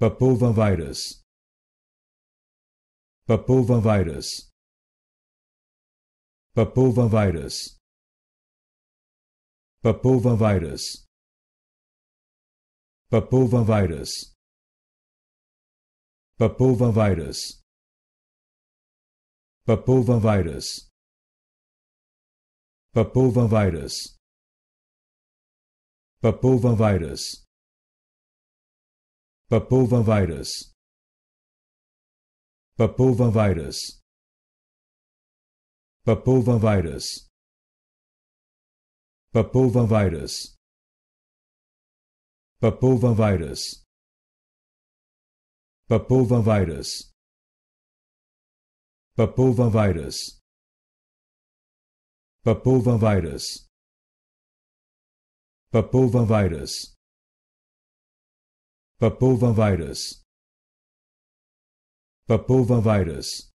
Papova virus Papova virus Papova virus Papova virus Papova virus Papova virus Papova virus Papova virus Papova virus papovavirus papovavirus papovavirus papovavirus papovavirus papovavirus papovavirus papovavirus papovavirus Papovavirus. Papovavirus.